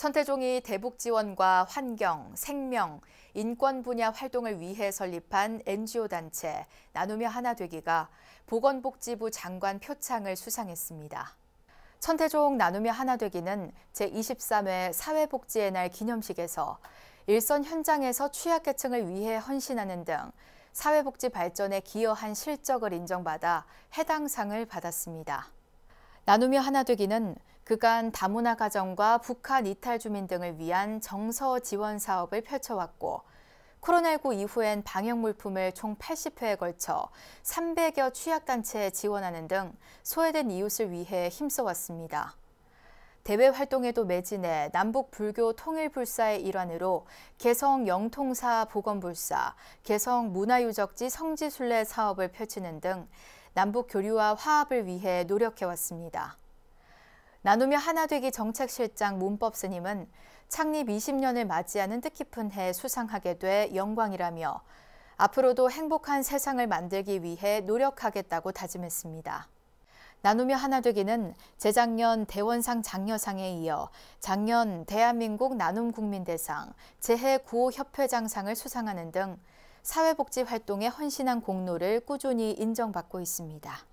천태종이 대북 지원과 환경, 생명, 인권 분야 활동을 위해 설립한 NGO 단체 나누며 하나 되기가 보건복지부 장관 표창을 수상했습니다. 천태종 나누며 하나 되기는 제23회 사회복지의 날 기념식에서 일선 현장에서 취약계층을 위해 헌신하는 등 사회복지 발전에 기여한 실적을 인정받아 해당 상을 받았습니다. 나누며 하나 되기는 그간 다문화 가정과 북한 이탈 주민 등을 위한 정서 지원 사업을 펼쳐왔고 코로나19 이후엔 방역 물품을 총 80회에 걸쳐 300여 취약단체에 지원하는 등 소외된 이웃을 위해 힘써왔습니다. 대외 활동에도 매진해 남북 불교 통일 불사의 일환으로 개성 영통사 보건불사, 개성 문화유적지 성지순례 사업을 펼치는 등 남북 교류와 화합을 위해 노력해왔습니다. 나누며 하나 되기 정책실장 문법 스님은 창립 20년을 맞이하는 뜻깊은 해 수상하게 돼 영광이라며 앞으로도 행복한 세상을 만들기 위해 노력하겠다고 다짐했습니다. 나누며 하나 되기는 재작년 대원상 장려상에 이어 작년 대한민국 나눔 국민대상, 재해 구호협회장상을 수상하는 등 사회복지 활동에 헌신한 공로를 꾸준히 인정받고 있습니다.